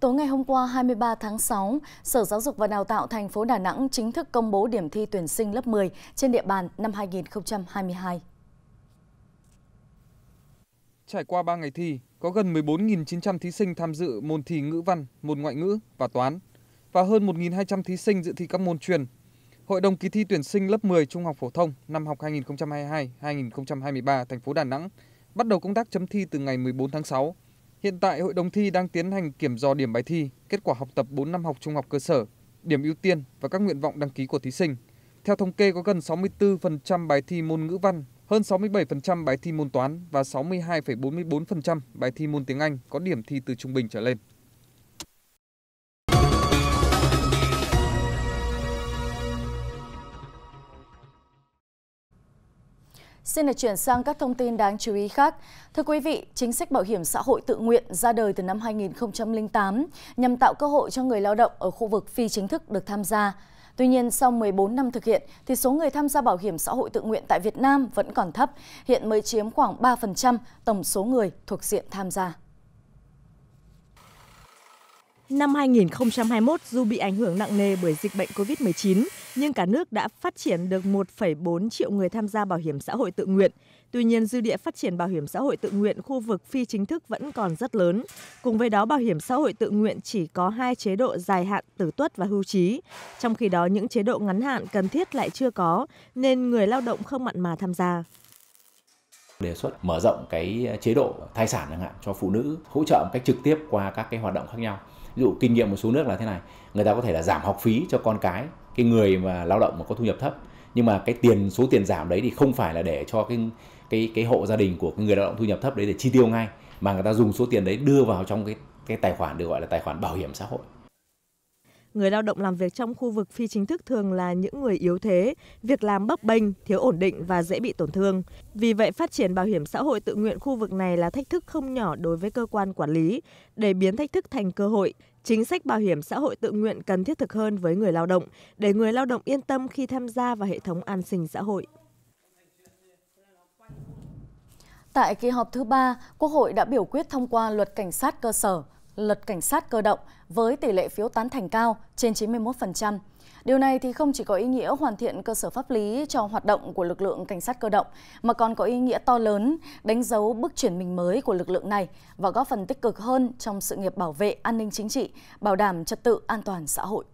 Tối ngày hôm qua 23 tháng 6, Sở Giáo dục và Đào tạo thành phố Đà Nẵng chính thức công bố điểm thi tuyển sinh lớp 10 trên địa bàn năm 2022. Trải qua 3 ngày thi, có gần 14.900 thí sinh tham dự môn thi ngữ văn, môn ngoại ngữ và toán và hơn 1.200 thí sinh dự thi các môn chuyên. Hội đồng kỳ thi tuyển sinh lớp 10 trung học phổ thông năm học 2022-2023 thành phố Đà Nẵng bắt đầu công tác chấm thi từ ngày 14 tháng 6 Hiện tại hội đồng thi đang tiến hành kiểm dò điểm bài thi, kết quả học tập 4 năm học trung học cơ sở, điểm ưu tiên và các nguyện vọng đăng ký của thí sinh. Theo thống kê có gần 64% bài thi môn ngữ văn, hơn 67% bài thi môn toán và 62,44% bài thi môn tiếng Anh có điểm thi từ trung bình trở lên. Xin được chuyển sang các thông tin đáng chú ý khác. Thưa quý vị, chính sách bảo hiểm xã hội tự nguyện ra đời từ năm 2008 nhằm tạo cơ hội cho người lao động ở khu vực phi chính thức được tham gia. Tuy nhiên, sau 14 năm thực hiện, thì số người tham gia bảo hiểm xã hội tự nguyện tại Việt Nam vẫn còn thấp, hiện mới chiếm khoảng 3% tổng số người thuộc diện tham gia. Năm 2021 dù bị ảnh hưởng nặng nề bởi dịch bệnh COVID-19, nhưng cả nước đã phát triển được 1,4 triệu người tham gia bảo hiểm xã hội tự nguyện. Tuy nhiên, dư địa phát triển bảo hiểm xã hội tự nguyện khu vực phi chính thức vẫn còn rất lớn. Cùng với đó, bảo hiểm xã hội tự nguyện chỉ có hai chế độ dài hạn tử tuất và hưu trí. Trong khi đó, những chế độ ngắn hạn cần thiết lại chưa có, nên người lao động không mặn mà tham gia đề xuất mở rộng cái chế độ thai sản chẳng hạn cho phụ nữ hỗ trợ một cách trực tiếp qua các cái hoạt động khác nhau ví dụ kinh nghiệm một số nước là thế này người ta có thể là giảm học phí cho con cái cái người mà lao động mà có thu nhập thấp nhưng mà cái tiền số tiền giảm đấy thì không phải là để cho cái cái cái hộ gia đình của cái người lao động thu nhập thấp đấy để chi tiêu ngay mà người ta dùng số tiền đấy đưa vào trong cái cái tài khoản được gọi là tài khoản bảo hiểm xã hội người lao động làm việc trong khu vực phi chính thức thường là những người yếu thế, việc làm bấp bênh, thiếu ổn định và dễ bị tổn thương. Vì vậy, phát triển bảo hiểm xã hội tự nguyện khu vực này là thách thức không nhỏ đối với cơ quan quản lý để biến thách thức thành cơ hội. Chính sách bảo hiểm xã hội tự nguyện cần thiết thực hơn với người lao động để người lao động yên tâm khi tham gia vào hệ thống an sinh xã hội. Tại kỳ họp thứ ba, Quốc hội đã biểu quyết thông qua luật cảnh sát cơ sở, luật cảnh sát cơ động với tỷ lệ phiếu tán thành cao trên 91%. Điều này thì không chỉ có ý nghĩa hoàn thiện cơ sở pháp lý cho hoạt động của lực lượng cảnh sát cơ động, mà còn có ý nghĩa to lớn đánh dấu bước chuyển mình mới của lực lượng này và góp phần tích cực hơn trong sự nghiệp bảo vệ an ninh chính trị, bảo đảm trật tự an toàn xã hội.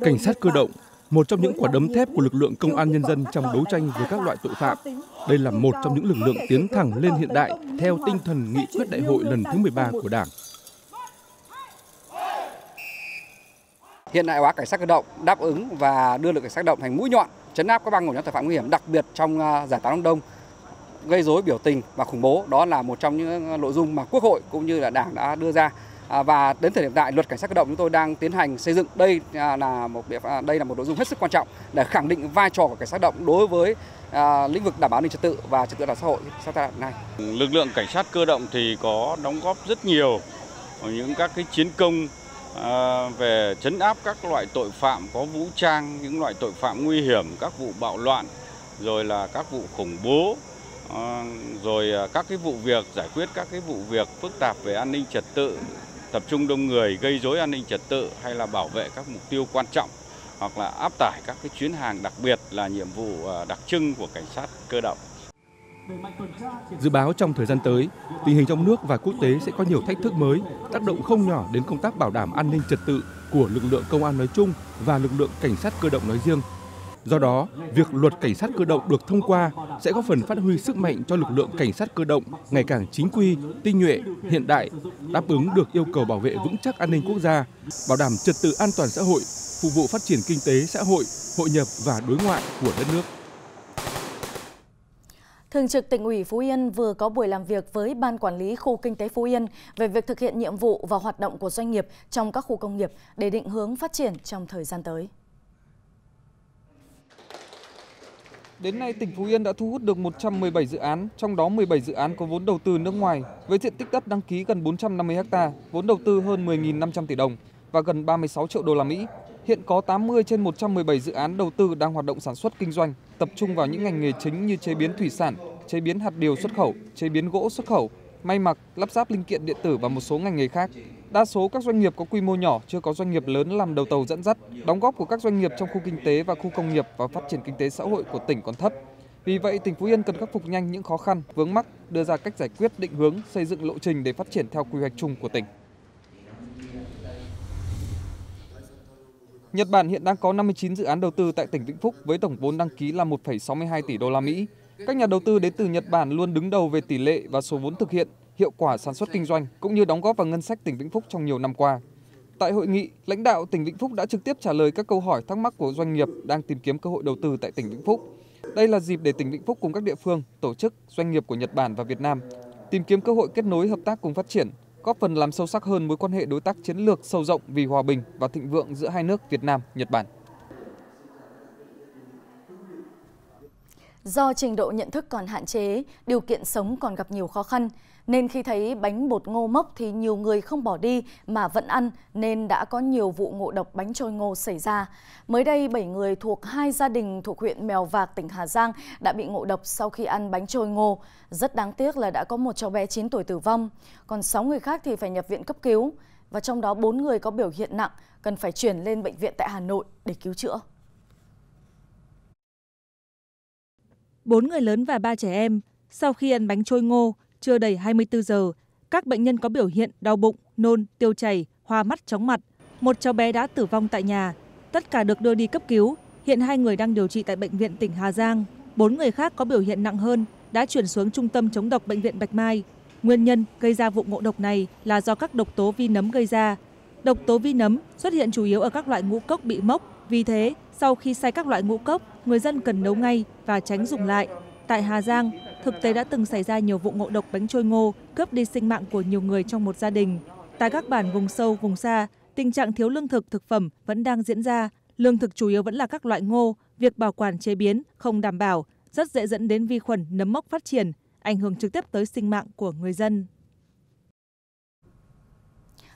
Cảnh sát cơ động, một trong những quả đấm thép của lực lượng công an nhân dân trong đấu tranh với các loại tội phạm. Đây là một trong những lực lượng tiến thẳng lên hiện đại theo tinh thần nghị quyết đại hội lần thứ 13 của Đảng. hiện đại hóa cảnh sát cơ động, đáp ứng và đưa lực cảnh sát động thành mũi nhọn chấn áp các băng ổ nhóm tội phạm nguy hiểm, đặc biệt trong à, giải tán Đông Đông gây rối biểu tình và khủng bố đó là một trong những à, nội dung mà quốc hội cũng như là đảng đã đưa ra à, và đến thời điểm tại luật cảnh sát cơ động chúng tôi đang tiến hành xây dựng đây là một đây là một nội dung hết sức quan trọng để khẳng định vai trò của cảnh sát động đối với lĩnh vực đảm bảo an ninh trật tự và trật tự an xã hội sau tai này lực lượng cảnh sát cơ động thì có đóng góp rất nhiều những các cái chiến công À, về chấn áp các loại tội phạm có vũ trang, những loại tội phạm nguy hiểm, các vụ bạo loạn, rồi là các vụ khủng bố, à, rồi à, các cái vụ việc giải quyết các cái vụ việc phức tạp về an ninh trật tự, tập trung đông người gây rối an ninh trật tự hay là bảo vệ các mục tiêu quan trọng hoặc là áp tải các cái chuyến hàng đặc biệt là nhiệm vụ đặc trưng của cảnh sát cơ động. Dự báo trong thời gian tới, tình hình trong nước và quốc tế sẽ có nhiều thách thức mới, tác động không nhỏ đến công tác bảo đảm an ninh trật tự của lực lượng công an nói chung và lực lượng cảnh sát cơ động nói riêng. Do đó, việc luật cảnh sát cơ động được thông qua sẽ góp phần phát huy sức mạnh cho lực lượng cảnh sát cơ động ngày càng chính quy, tinh nhuệ, hiện đại, đáp ứng được yêu cầu bảo vệ vững chắc an ninh quốc gia, bảo đảm trật tự an toàn xã hội, phục vụ phát triển kinh tế xã hội, hội nhập và đối ngoại của đất nước. Thường trực tỉnh ủy Phú Yên vừa có buổi làm việc với Ban Quản lý Khu Kinh tế Phú Yên về việc thực hiện nhiệm vụ và hoạt động của doanh nghiệp trong các khu công nghiệp để định hướng phát triển trong thời gian tới. Đến nay, tỉnh Phú Yên đã thu hút được 117 dự án, trong đó 17 dự án có vốn đầu tư nước ngoài, với diện tích đất đăng ký gần 450 ha, vốn đầu tư hơn 10.500 tỷ đồng và gần 36 triệu đô la Mỹ. Hiện có 80 trên 117 dự án đầu tư đang hoạt động sản xuất kinh doanh, tập trung vào những ngành nghề chính như chế biến thủy sản, chế biến hạt điều xuất khẩu, chế biến gỗ xuất khẩu, may mặc, lắp ráp linh kiện điện tử và một số ngành nghề khác. Đa số các doanh nghiệp có quy mô nhỏ, chưa có doanh nghiệp lớn làm đầu tàu dẫn dắt. Đóng góp của các doanh nghiệp trong khu kinh tế và khu công nghiệp vào phát triển kinh tế xã hội của tỉnh còn thấp. Vì vậy, tỉnh Phú Yên cần khắc phục nhanh những khó khăn, vướng mắc, đưa ra cách giải quyết định hướng, xây dựng lộ trình để phát triển theo quy hoạch chung của tỉnh. Nhật Bản hiện đang có 59 dự án đầu tư tại tỉnh Vĩnh Phúc với tổng vốn đăng ký là 1,62 tỷ đô la Mỹ. Các nhà đầu tư đến từ Nhật Bản luôn đứng đầu về tỷ lệ và số vốn thực hiện, hiệu quả sản xuất kinh doanh cũng như đóng góp vào ngân sách tỉnh Vĩnh Phúc trong nhiều năm qua. Tại hội nghị, lãnh đạo tỉnh Vĩnh Phúc đã trực tiếp trả lời các câu hỏi thắc mắc của doanh nghiệp đang tìm kiếm cơ hội đầu tư tại tỉnh Vĩnh Phúc. Đây là dịp để tỉnh Vĩnh Phúc cùng các địa phương, tổ chức, doanh nghiệp của Nhật Bản và Việt Nam tìm kiếm cơ hội kết nối hợp tác cùng phát triển, góp phần làm sâu sắc hơn mối quan hệ đối tác chiến lược sâu rộng vì hòa bình và thịnh vượng giữa hai nước Việt Nam, Nhật Bản. Do trình độ nhận thức còn hạn chế, điều kiện sống còn gặp nhiều khó khăn, nên khi thấy bánh bột ngô mốc thì nhiều người không bỏ đi mà vẫn ăn nên đã có nhiều vụ ngộ độc bánh trôi ngô xảy ra. Mới đây, 7 người thuộc hai gia đình thuộc huyện Mèo Vạc, tỉnh Hà Giang đã bị ngộ độc sau khi ăn bánh trôi ngô. Rất đáng tiếc là đã có một cháu bé 9 tuổi tử vong, còn 6 người khác thì phải nhập viện cấp cứu. Và trong đó 4 người có biểu hiện nặng, cần phải chuyển lên bệnh viện tại Hà Nội để cứu chữa. Bốn người lớn và ba trẻ em, sau khi ăn bánh trôi ngô, chưa đầy 24 giờ, các bệnh nhân có biểu hiện đau bụng, nôn, tiêu chảy, hoa mắt chóng mặt. Một cháu bé đã tử vong tại nhà. Tất cả được đưa đi cấp cứu. Hiện hai người đang điều trị tại bệnh viện tỉnh Hà Giang. Bốn người khác có biểu hiện nặng hơn đã chuyển xuống trung tâm chống độc bệnh viện Bạch Mai. Nguyên nhân gây ra vụ ngộ độc này là do các độc tố vi nấm gây ra. Độc tố vi nấm xuất hiện chủ yếu ở các loại ngũ cốc bị mốc. Vì thế, sau khi xay các loại ngũ cốc, người dân cần nấu ngay và tránh dùng lại. Tại Hà Giang, thực tế đã từng xảy ra nhiều vụ ngộ độc bánh trôi ngô cướp đi sinh mạng của nhiều người trong một gia đình tại các bản vùng sâu vùng xa tình trạng thiếu lương thực thực phẩm vẫn đang diễn ra lương thực chủ yếu vẫn là các loại ngô việc bảo quản chế biến không đảm bảo rất dễ dẫn đến vi khuẩn nấm mốc phát triển ảnh hưởng trực tiếp tới sinh mạng của người dân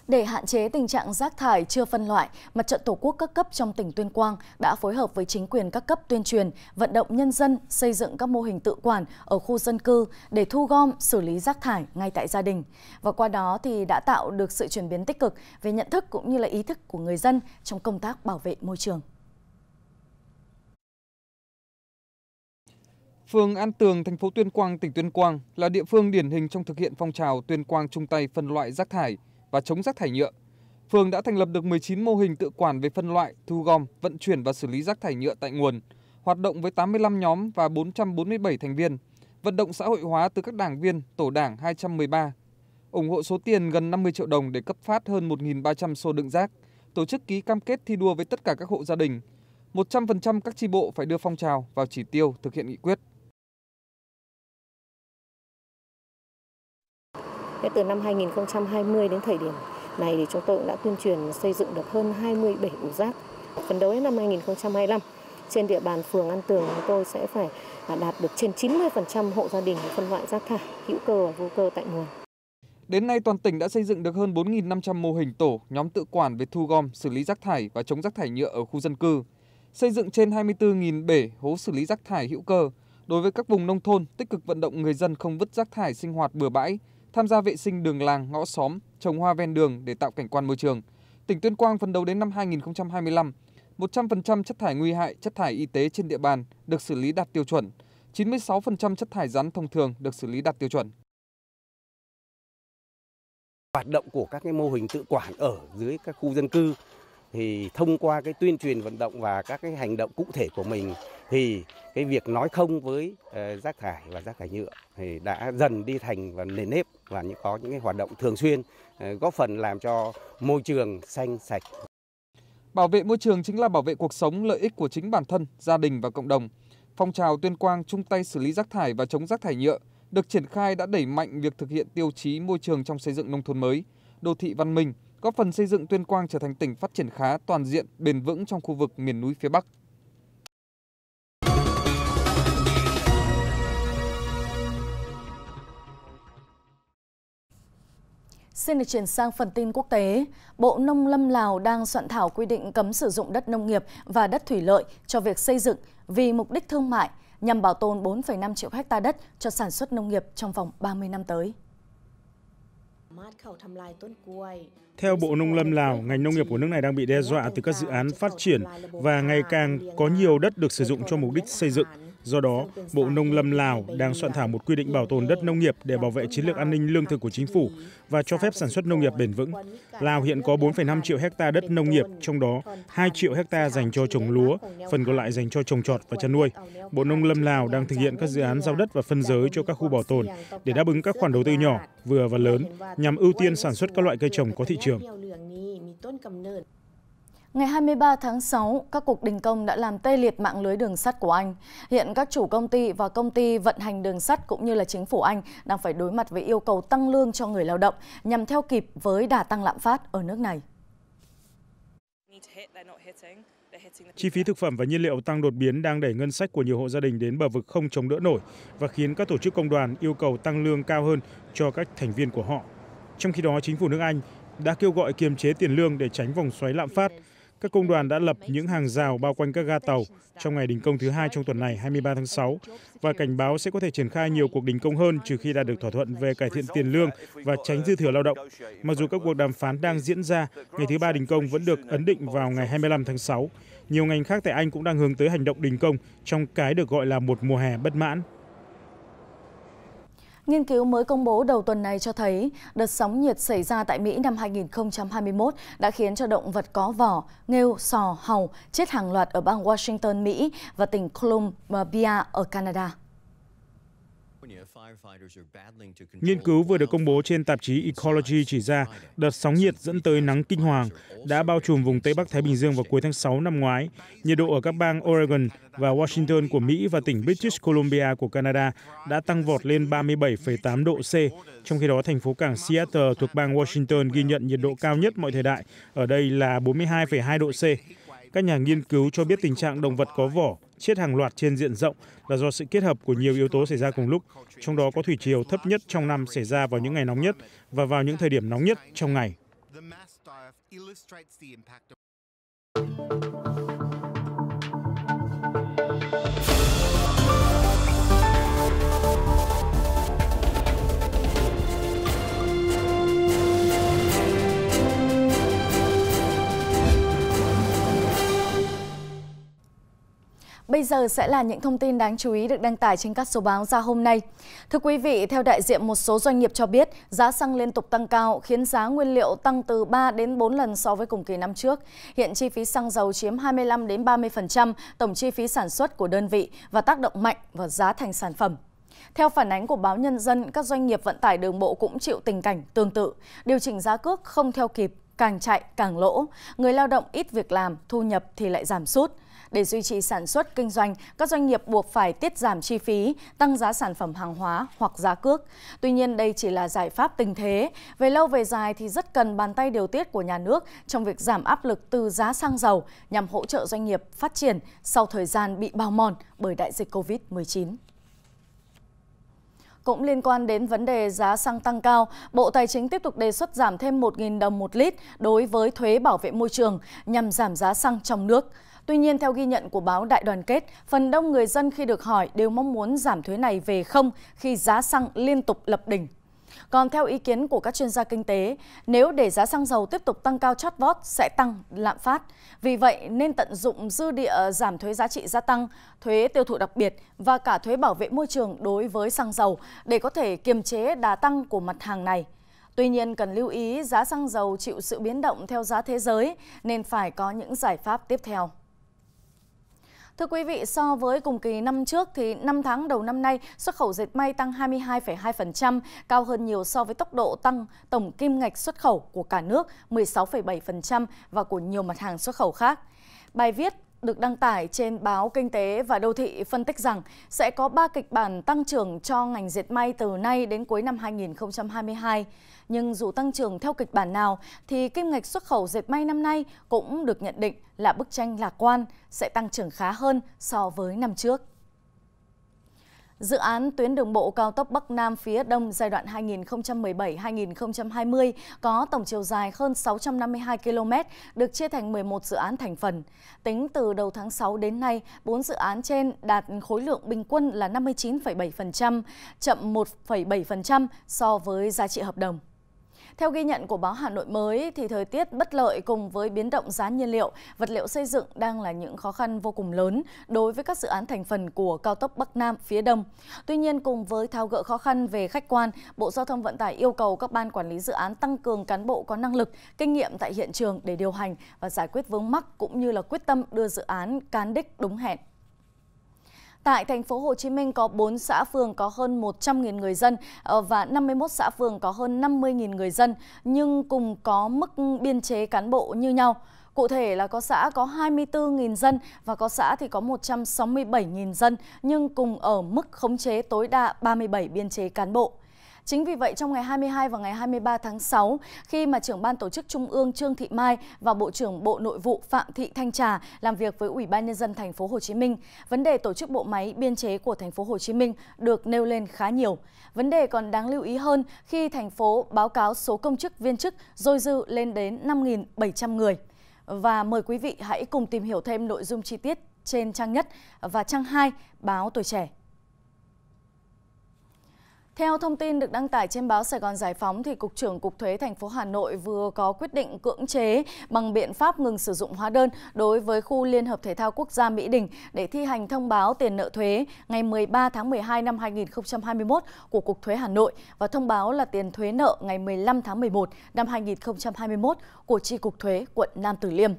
để hạn chế tình trạng rác thải chưa phân loại, Mặt trận Tổ quốc các cấp trong tỉnh Tuyên Quang đã phối hợp với chính quyền các cấp tuyên truyền, vận động nhân dân xây dựng các mô hình tự quản ở khu dân cư để thu gom, xử lý rác thải ngay tại gia đình. Và qua đó thì đã tạo được sự chuyển biến tích cực về nhận thức cũng như là ý thức của người dân trong công tác bảo vệ môi trường. Phường An Tường, thành phố Tuyên Quang, tỉnh Tuyên Quang là địa phương điển hình trong thực hiện phong trào Tuyên Quang chung tay phân loại rác thải – và chống rác thải nhựa. Phường đã thành lập được 19 mô hình tự quản về phân loại, thu gom, vận chuyển và xử lý rác thải nhựa tại nguồn, hoạt động với 85 nhóm và 447 thành viên, vận động xã hội hóa từ các đảng viên, tổ đảng 213, ủng hộ số tiền gần 50 triệu đồng để cấp phát hơn 1.300 xô đựng rác, tổ chức ký cam kết thi đua với tất cả các hộ gia đình. 100% các tri bộ phải đưa phong trào vào chỉ tiêu thực hiện nghị quyết. Thế từ năm 2020 đến thời điểm này thì chúng tôi cũng đã tuyên truyền xây dựng được hơn 27 ủ rác. phần đầu đến năm 2025 trên địa bàn phường An Tường chúng tôi sẽ phải à, đạt được trên 90% hộ gia đình phân loại rác thải hữu cơ và vô cơ tại nguồn. Đến nay toàn tỉnh đã xây dựng được hơn 4.500 mô hình tổ, nhóm tự quản về thu gom, xử lý rác thải và chống rác thải nhựa ở khu dân cư. Xây dựng trên 24.000 bể hố xử lý rác thải hữu cơ. Đối với các vùng nông thôn, tích cực vận động người dân không vứt rác thải sinh hoạt bừa bãi, tham gia vệ sinh đường làng ngõ xóm, trồng hoa ven đường để tạo cảnh quan môi trường. Tỉnh Tuyên Quang phấn đấu đến năm 2025, 100% chất thải nguy hại, chất thải y tế trên địa bàn được xử lý đạt tiêu chuẩn, 96% chất thải rắn thông thường được xử lý đạt tiêu chuẩn. Hoạt động của các cái mô hình tự quản ở dưới các khu dân cư thì thông qua cái tuyên truyền vận động và các cái hành động cụ thể của mình thì cái việc nói không với ờ, rác thải và rác thải nhựa thì đã dần đi thành và nền nếp và những có những cái hoạt động thường xuyên ờ, góp phần làm cho môi trường xanh sạch. Bảo vệ môi trường chính là bảo vệ cuộc sống, lợi ích của chính bản thân, gia đình và cộng đồng. Phong trào Tuyên Quang chung tay xử lý rác thải và chống rác thải nhựa được triển khai đã đẩy mạnh việc thực hiện tiêu chí môi trường trong xây dựng nông thôn mới, đô thị văn minh – góp phần xây dựng tuyên quang trở thành tỉnh phát triển khá toàn diện bền vững trong khu vực miền núi phía bắc Xin được chuyển sang phần tin quốc tế. Bộ Nông lâm Lào đang soạn thảo quy định cấm sử dụng đất nông nghiệp và đất thủy lợi cho việc xây dựng vì mục đích thương mại nhằm bảo tồn 4,5 triệu hecta đất cho sản xuất nông nghiệp trong vòng 30 năm tới. Theo Bộ Nông lâm Lào, ngành nông nghiệp của nước này đang bị đe dọa từ các dự án phát triển và ngày càng có nhiều đất được sử dụng cho mục đích xây dựng do đó bộ nông lâm lào đang soạn thảo một quy định bảo tồn đất nông nghiệp để bảo vệ chiến lược an ninh lương thực của chính phủ và cho phép sản xuất nông nghiệp bền vững lào hiện có 4,5 triệu hecta đất nông nghiệp trong đó 2 triệu hecta dành cho trồng lúa phần còn lại dành cho trồng trọt và chăn nuôi bộ nông lâm lào đang thực hiện các dự án giao đất và phân giới cho các khu bảo tồn để đáp ứng các khoản đầu tư nhỏ vừa và lớn nhằm ưu tiên sản xuất các loại cây trồng có thị trường Ngày 23 tháng 6, các cuộc đình công đã làm tê liệt mạng lưới đường sắt của Anh. Hiện các chủ công ty và công ty vận hành đường sắt cũng như là chính phủ Anh đang phải đối mặt với yêu cầu tăng lương cho người lao động nhằm theo kịp với đà tăng lạm phát ở nước này. Chi phí thực phẩm và nhiên liệu tăng đột biến đang đẩy ngân sách của nhiều hộ gia đình đến bờ vực không chống đỡ nổi và khiến các tổ chức công đoàn yêu cầu tăng lương cao hơn cho các thành viên của họ. Trong khi đó, chính phủ nước Anh đã kêu gọi kiềm chế tiền lương để tránh vòng xoáy lạm phát, các công đoàn đã lập những hàng rào bao quanh các ga tàu trong ngày đình công thứ hai trong tuần này 23 tháng 6 và cảnh báo sẽ có thể triển khai nhiều cuộc đình công hơn trừ khi đạt được thỏa thuận về cải thiện tiền lương và tránh dư thừa lao động. Mặc dù các cuộc đàm phán đang diễn ra, ngày thứ ba đình công vẫn được ấn định vào ngày 25 tháng 6. Nhiều ngành khác tại Anh cũng đang hướng tới hành động đình công trong cái được gọi là một mùa hè bất mãn. Nghiên cứu mới công bố đầu tuần này cho thấy đợt sóng nhiệt xảy ra tại Mỹ năm 2021 đã khiến cho động vật có vỏ, nghêu, sò, hầu chết hàng loạt ở bang Washington, Mỹ và tỉnh Columbia ở Canada. Nghiên cứu vừa được công bố trên tạp chí Ecology chỉ ra đợt sóng nhiệt dẫn tới nắng kinh hoàng đã bao trùm vùng Tây Bắc Thái Bình Dương vào cuối tháng 6 năm ngoái. Nhiệt độ ở các bang Oregon và Washington của Mỹ và tỉnh British Columbia của Canada đã tăng vọt lên 37,8 độ C, trong khi đó thành phố cảng Seattle thuộc bang Washington ghi nhận nhiệt độ cao nhất mọi thời đại, ở đây là 42,2 độ C các nhà nghiên cứu cho biết tình trạng động vật có vỏ chết hàng loạt trên diện rộng là do sự kết hợp của nhiều yếu tố xảy ra cùng lúc trong đó có thủy chiều thấp nhất trong năm xảy ra vào những ngày nóng nhất và vào những thời điểm nóng nhất trong ngày Bây giờ sẽ là những thông tin đáng chú ý được đăng tải trên các số báo ra hôm nay. Thưa quý vị, theo đại diện một số doanh nghiệp cho biết, giá xăng liên tục tăng cao khiến giá nguyên liệu tăng từ 3 đến 4 lần so với cùng kỳ năm trước. Hiện chi phí xăng dầu chiếm 25 đến 30% tổng chi phí sản xuất của đơn vị và tác động mạnh vào giá thành sản phẩm. Theo phản ánh của báo Nhân dân, các doanh nghiệp vận tải đường bộ cũng chịu tình cảnh tương tự, điều chỉnh giá cước không theo kịp, càng chạy càng lỗ, người lao động ít việc làm, thu nhập thì lại giảm sút. Để duy trì sản xuất, kinh doanh, các doanh nghiệp buộc phải tiết giảm chi phí, tăng giá sản phẩm hàng hóa hoặc giá cước. Tuy nhiên, đây chỉ là giải pháp tình thế. Về lâu về dài thì rất cần bàn tay điều tiết của nhà nước trong việc giảm áp lực từ giá xăng dầu nhằm hỗ trợ doanh nghiệp phát triển sau thời gian bị bao mòn bởi đại dịch COVID-19. Cũng liên quan đến vấn đề giá xăng tăng cao, Bộ Tài chính tiếp tục đề xuất giảm thêm 1.000 đồng một lít đối với thuế bảo vệ môi trường nhằm giảm giá xăng trong nước. Tuy nhiên, theo ghi nhận của báo Đại đoàn kết, phần đông người dân khi được hỏi đều mong muốn giảm thuế này về không khi giá xăng liên tục lập đỉnh. Còn theo ý kiến của các chuyên gia kinh tế, nếu để giá xăng dầu tiếp tục tăng cao chót vót sẽ tăng lạm phát. Vì vậy nên tận dụng dư địa giảm thuế giá trị gia tăng, thuế tiêu thụ đặc biệt và cả thuế bảo vệ môi trường đối với xăng dầu để có thể kiềm chế đà tăng của mặt hàng này. Tuy nhiên cần lưu ý giá xăng dầu chịu sự biến động theo giá thế giới nên phải có những giải pháp tiếp theo. Thưa quý vị, so với cùng kỳ năm trước thì 5 tháng đầu năm nay, xuất khẩu dệt may tăng 22,2%, cao hơn nhiều so với tốc độ tăng tổng kim ngạch xuất khẩu của cả nước 16,7% và của nhiều mặt hàng xuất khẩu khác. Bài viết được đăng tải trên báo Kinh tế và Đô thị phân tích rằng sẽ có 3 kịch bản tăng trưởng cho ngành dệt may từ nay đến cuối năm 2022. Nhưng dù tăng trưởng theo kịch bản nào thì kim ngạch xuất khẩu dệt may năm nay cũng được nhận định là bức tranh lạc quan, sẽ tăng trưởng khá hơn so với năm trước. Dự án tuyến đường bộ cao tốc Bắc Nam phía Đông giai đoạn 2017-2020 có tổng chiều dài hơn 652 km, được chia thành 11 dự án thành phần. Tính từ đầu tháng 6 đến nay, 4 dự án trên đạt khối lượng bình quân là 59,7%, chậm 1,7% so với giá trị hợp đồng. Theo ghi nhận của báo Hà Nội mới thì thời tiết bất lợi cùng với biến động giá nhiên liệu, vật liệu xây dựng đang là những khó khăn vô cùng lớn đối với các dự án thành phần của cao tốc Bắc Nam phía Đông. Tuy nhiên cùng với thao gỡ khó khăn về khách quan, Bộ Giao thông Vận tải yêu cầu các ban quản lý dự án tăng cường cán bộ có năng lực, kinh nghiệm tại hiện trường để điều hành và giải quyết vướng mắc cũng như là quyết tâm đưa dự án cán đích đúng hẹn. Tại thành phố Hồ Chí Minh có 4 xã phường có hơn 100.000 người dân ờ, và 51 xã phường có hơn 50.000 người dân nhưng cùng có mức biên chế cán bộ như nhau. Cụ thể là có xã có 24.000 dân và có xã thì có 167.000 dân nhưng cùng ở mức khống chế tối đa 37 biên chế cán bộ. Chính vì vậy trong ngày 22 và ngày 23 tháng 6, khi mà trưởng ban tổ chức Trung ương Trương Thị Mai và Bộ trưởng Bộ Nội vụ Phạm Thị Thanh Trà làm việc với Ủy ban nhân dân thành phố Hồ Chí Minh, vấn đề tổ chức bộ máy biên chế của thành phố Hồ Chí Minh được nêu lên khá nhiều. Vấn đề còn đáng lưu ý hơn khi thành phố báo cáo số công chức viên chức dôi dư lên đến 5.700 người. Và mời quý vị hãy cùng tìm hiểu thêm nội dung chi tiết trên trang nhất và trang 2 báo Tuổi Trẻ. Theo thông tin được đăng tải trên báo Sài Gòn Giải phóng thì cục trưởng cục thuế thành phố Hà Nội vừa có quyết định cưỡng chế bằng biện pháp ngừng sử dụng hóa đơn đối với khu Liên hợp thể thao quốc gia Mỹ Đình để thi hành thông báo tiền nợ thuế ngày 13 tháng 12 năm 2021 của cục thuế Hà Nội và thông báo là tiền thuế nợ ngày 15 tháng 11 năm 2021 của tri cục thuế quận Nam Từ Liêm.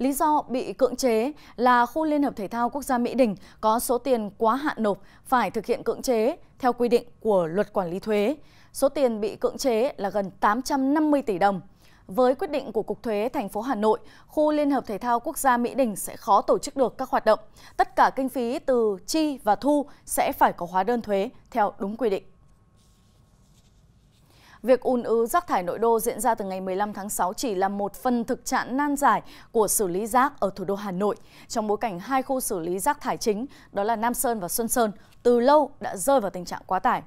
Lý do bị cưỡng chế là khu Liên hợp Thể thao Quốc gia Mỹ Đình có số tiền quá hạn nộp phải thực hiện cưỡng chế theo quy định của luật quản lý thuế. Số tiền bị cưỡng chế là gần 850 tỷ đồng. Với quyết định của Cục Thuế thành phố Hà Nội, khu Liên hợp Thể thao Quốc gia Mỹ Đình sẽ khó tổ chức được các hoạt động. Tất cả kinh phí từ chi và thu sẽ phải có hóa đơn thuế theo đúng quy định việc ùn ứ rác thải nội đô diễn ra từ ngày 15 tháng 6 chỉ là một phần thực trạng nan giải của xử lý rác ở thủ đô Hà Nội. Trong bối cảnh hai khu xử lý rác thải chính, đó là Nam Sơn và Xuân Sơn, từ lâu đã rơi vào tình trạng quá tải.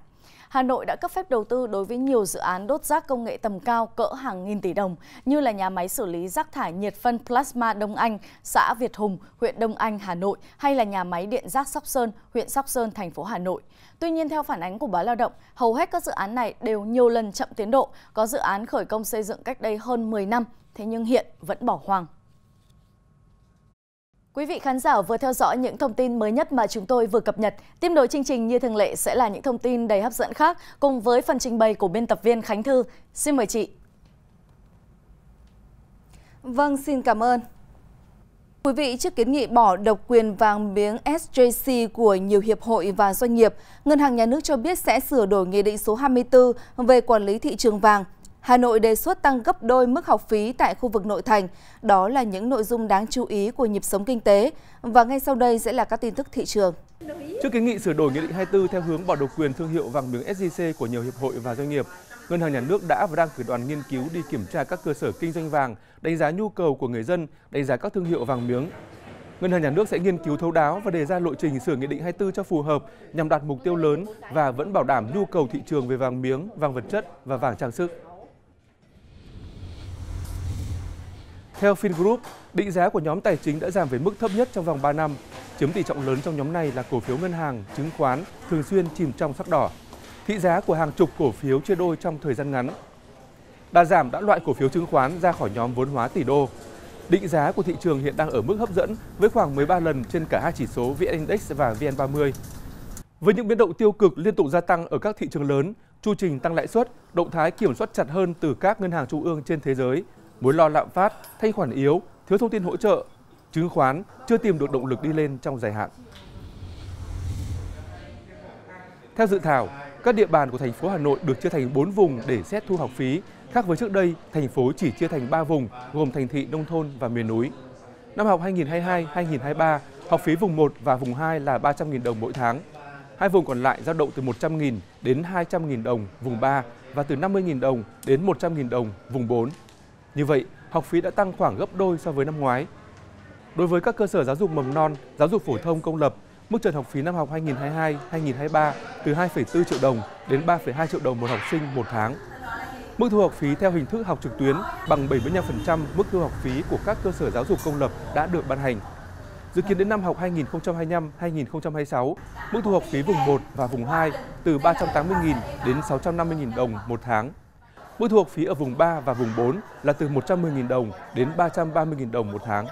Hà Nội đã cấp phép đầu tư đối với nhiều dự án đốt rác công nghệ tầm cao cỡ hàng nghìn tỷ đồng, như là nhà máy xử lý rác thải nhiệt phân Plasma Đông Anh, xã Việt Hùng, huyện Đông Anh, Hà Nội, hay là nhà máy điện rác Sóc Sơn, huyện Sóc Sơn, thành phố Hà Nội. Tuy nhiên, theo phản ánh của báo Lao động, hầu hết các dự án này đều nhiều lần chậm tiến độ, có dự án khởi công xây dựng cách đây hơn 10 năm, thế nhưng hiện vẫn bỏ hoang. Quý vị khán giả vừa theo dõi những thông tin mới nhất mà chúng tôi vừa cập nhật. Tiếp nối chương trình như thường lệ sẽ là những thông tin đầy hấp dẫn khác cùng với phần trình bày của biên tập viên Khánh Thư. Xin mời chị. Vâng, xin cảm ơn. Quý vị, trước kiến nghị bỏ độc quyền vàng miếng SJC của nhiều hiệp hội và doanh nghiệp, Ngân hàng Nhà nước cho biết sẽ sửa đổi Nghị định số 24 về quản lý thị trường vàng Hà Nội đề xuất tăng gấp đôi mức học phí tại khu vực nội thành. Đó là những nội dung đáng chú ý của nhịp sống kinh tế. Và ngay sau đây sẽ là các tin tức thị trường. Trước kiến nghị sửa đổi Nghị định 24 theo hướng bỏ độc quyền thương hiệu vàng miếng SJC của nhiều hiệp hội và doanh nghiệp, Ngân hàng Nhà nước đã và đang cử đoàn nghiên cứu đi kiểm tra các cơ sở kinh doanh vàng, đánh giá nhu cầu của người dân, đánh giá các thương hiệu vàng miếng. Ngân hàng Nhà nước sẽ nghiên cứu thấu đáo và đề ra lộ trình sửa Nghị định 24 cho phù hợp nhằm đạt mục tiêu lớn và vẫn bảo đảm nhu cầu thị trường về vàng miếng, vàng vật chất và vàng trang sức. Theo FinGroup, định giá của nhóm tài chính đã giảm về mức thấp nhất trong vòng 3 năm. Chiếm tỷ trọng lớn trong nhóm này là cổ phiếu ngân hàng, chứng khoán thường xuyên chìm trong sắc đỏ. Thị giá của hàng chục cổ phiếu chia đôi trong thời gian ngắn. Đà giảm đã loại cổ phiếu chứng khoán ra khỏi nhóm vốn hóa tỷ đô. Định giá của thị trường hiện đang ở mức hấp dẫn với khoảng 13 lần trên cả hai chỉ số VN Index và VN30. Với những biến động tiêu cực liên tục gia tăng ở các thị trường lớn, chu trình tăng lãi suất, động thái kiểm soát chặt hơn từ các ngân hàng trung ương trên thế giới mối lo lạm phát, thanh khoản yếu, thiếu thông tin hỗ trợ, chứng khoán chưa tìm được động lực đi lên trong dài hạn. Theo dự thảo, các địa bàn của thành phố Hà Nội được chia thành 4 vùng để xét thu học phí, khác với trước đây, thành phố chỉ chia thành 3 vùng gồm thành thị, nông thôn và miền núi. Năm học 2022-2023, học phí vùng 1 và vùng 2 là 300.000 đồng mỗi tháng. Hai vùng còn lại dao động từ 100.000 đến 200.000 đồng vùng 3 và từ 50.000 đồng đến 100.000 đồng vùng 4. Như vậy, học phí đã tăng khoảng gấp đôi so với năm ngoái. Đối với các cơ sở giáo dục mầm non, giáo dục phổ thông công lập, mức trần học phí năm học 2022-2023 từ 2,4 triệu đồng đến 3,2 triệu đồng một học sinh một tháng. Mức thu học phí theo hình thức học trực tuyến bằng 75% mức thu học phí của các cơ sở giáo dục công lập đã được ban hành. Dự kiến đến năm học 2025-2026, mức thu học phí vùng 1 và vùng 2 từ 380.000 đến 650.000 đồng một tháng. Mức thuộc phí ở vùng 3 và vùng 4 là từ 110.000 đồng đến 330.000 đồng một tháng.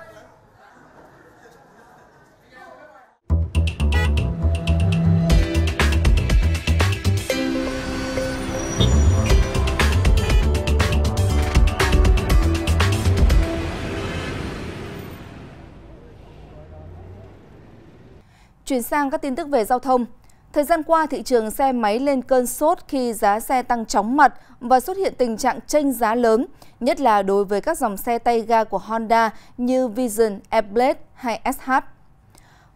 Chuyển sang các tin tức về giao thông. Thời gian qua, thị trường xe máy lên cơn sốt khi giá xe tăng chóng mặt và xuất hiện tình trạng tranh giá lớn, nhất là đối với các dòng xe tay ga của Honda như Vision, Airblade hay SH.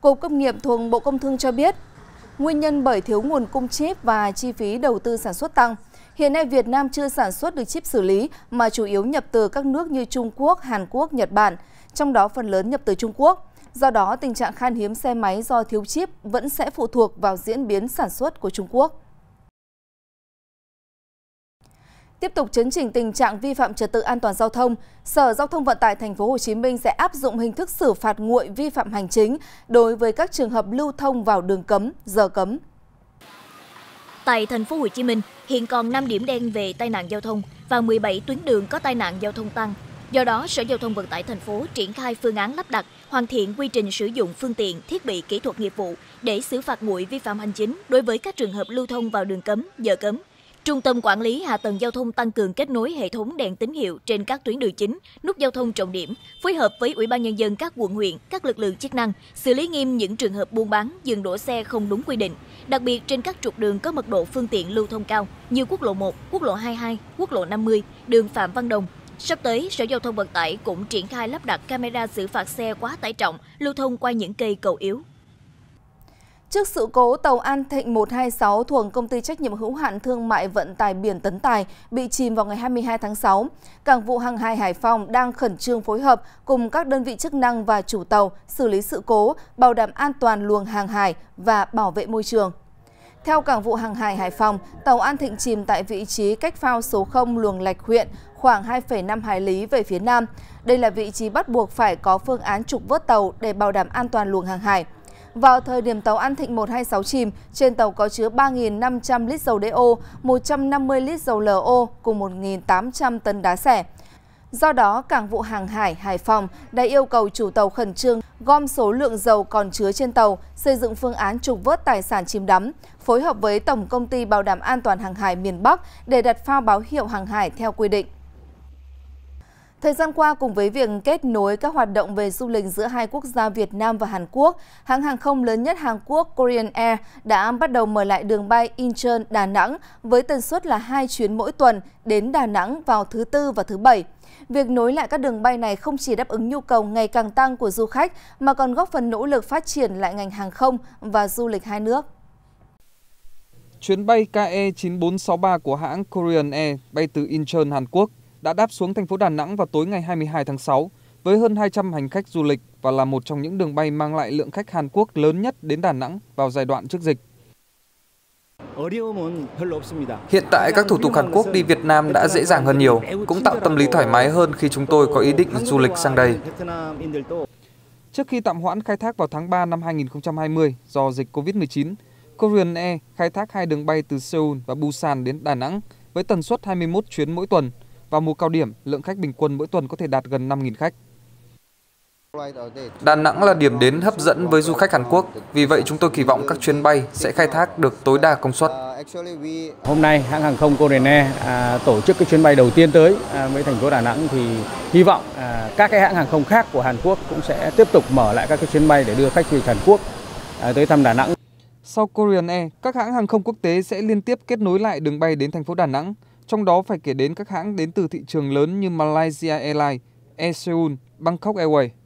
Cục Công nghiệp thuộc Bộ Công Thương cho biết, nguyên nhân bởi thiếu nguồn cung chip và chi phí đầu tư sản xuất tăng. Hiện nay Việt Nam chưa sản xuất được chip xử lý mà chủ yếu nhập từ các nước như Trung Quốc, Hàn Quốc, Nhật Bản, trong đó phần lớn nhập từ Trung Quốc. Do đó, tình trạng khan hiếm xe máy do thiếu chip vẫn sẽ phụ thuộc vào diễn biến sản xuất của Trung Quốc. Tiếp tục chấn chỉnh tình trạng vi phạm trật tự an toàn giao thông, Sở Giao thông Vận tải Thành phố Hồ Chí Minh sẽ áp dụng hình thức xử phạt nguội vi phạm hành chính đối với các trường hợp lưu thông vào đường cấm, giờ cấm. Tại Thành phố Hồ Chí Minh, hiện còn 5 điểm đen về tai nạn giao thông và 17 tuyến đường có tai nạn giao thông tăng Do đó, Sở Giao thông Vận tải thành phố triển khai phương án lắp đặt, hoàn thiện quy trình sử dụng phương tiện, thiết bị kỹ thuật nghiệp vụ để xử phạt nguội vi phạm hành chính đối với các trường hợp lưu thông vào đường cấm, giờ cấm. Trung tâm quản lý hạ tầng giao thông tăng cường kết nối hệ thống đèn tín hiệu trên các tuyến đường chính, nút giao thông trọng điểm, phối hợp với Ủy ban nhân dân các quận huyện, các lực lượng chức năng xử lý nghiêm những trường hợp buôn bán, dừng đổ xe không đúng quy định, đặc biệt trên các trục đường có mật độ phương tiện lưu thông cao như quốc lộ 1, quốc lộ 22, quốc lộ 50, đường Phạm Văn Đồng, Sắp tới, Sở Giao thông Vận tải cũng triển khai lắp đặt camera xử phạt xe quá tải trọng lưu thông qua những cây cầu yếu. Trước sự cố tàu An Thịnh 126 thuộc công ty trách nhiệm hữu hạn thương mại vận tải biển Tấn Tài bị chìm vào ngày 22 tháng 6, Cảng vụ hàng hải Hải Phòng đang khẩn trương phối hợp cùng các đơn vị chức năng và chủ tàu xử lý sự cố, bảo đảm an toàn luồng hàng hải và bảo vệ môi trường. Theo Cảng vụ Hàng hải Hải Phòng, tàu An Thịnh chìm tại vị trí cách phao số 0 luồng lạch huyện khoảng 2,5 hải lý về phía nam. Đây là vị trí bắt buộc phải có phương án trục vớt tàu để bảo đảm an toàn luồng hàng hải. Vào thời điểm tàu An Thịnh 126 chìm, trên tàu có chứa 3.500 lít dầu DO, 150 lít dầu LO cùng 1.800 tấn đá xẻ. Do đó, Cảng vụ Hàng hải Hải Phòng đã yêu cầu chủ tàu khẩn trương gom số lượng dầu còn chứa trên tàu, xây dựng phương án trục vớt tài sản chìm đắm, phối hợp với Tổng Công ty Bảo đảm An toàn Hàng hải miền Bắc để đặt phao báo hiệu hàng hải theo quy định. Thời gian qua, cùng với việc kết nối các hoạt động về du lịch giữa hai quốc gia Việt Nam và Hàn Quốc, hãng hàng không lớn nhất Hàn Quốc Korean Air đã bắt đầu mở lại đường bay Incheon – Đà Nẵng với tần suất là hai chuyến mỗi tuần đến Đà Nẵng vào thứ Tư và thứ Bảy. Việc nối lại các đường bay này không chỉ đáp ứng nhu cầu ngày càng tăng của du khách mà còn góp phần nỗ lực phát triển lại ngành hàng không và du lịch hai nước. Chuyến bay KE 9463 của hãng Korean Air bay từ Incheon, Hàn Quốc đã đáp xuống thành phố Đà Nẵng vào tối ngày 22 tháng 6 với hơn 200 hành khách du lịch và là một trong những đường bay mang lại lượng khách Hàn Quốc lớn nhất đến Đà Nẵng vào giai đoạn trước dịch. Hiện tại các thủ tục Hàn Quốc đi Việt Nam đã dễ dàng hơn nhiều, cũng tạo tâm lý thoải mái hơn khi chúng tôi có ý định du lịch sang đây. Trước khi tạm hoãn khai thác vào tháng 3 năm 2020 do dịch COVID-19, Korean Air khai thác hai đường bay từ Seoul và Busan đến Đà Nẵng với tần suất 21 chuyến mỗi tuần – vào mùa cao điểm, lượng khách bình quân mỗi tuần có thể đạt gần 5.000 khách. Đà Nẵng là điểm đến hấp dẫn với du khách Hàn Quốc, vì vậy chúng tôi kỳ vọng các chuyến bay sẽ khai thác được tối đa công suất. Hôm nay hãng hàng không Korean Air à, tổ chức cái chuyến bay đầu tiên tới à, với thành phố Đà Nẵng thì hy vọng à, các cái hãng hàng không khác của Hàn Quốc cũng sẽ tiếp tục mở lại các cái chuyến bay để đưa khách từ Hàn Quốc à, tới thăm Đà Nẵng. Sau Korean Air, các hãng hàng không quốc tế sẽ liên tiếp kết nối lại đường bay đến thành phố Đà Nẵng. Trong đó phải kể đến các hãng đến từ thị trường lớn như Malaysia Airlines, Air Seoul, Bangkok Airways.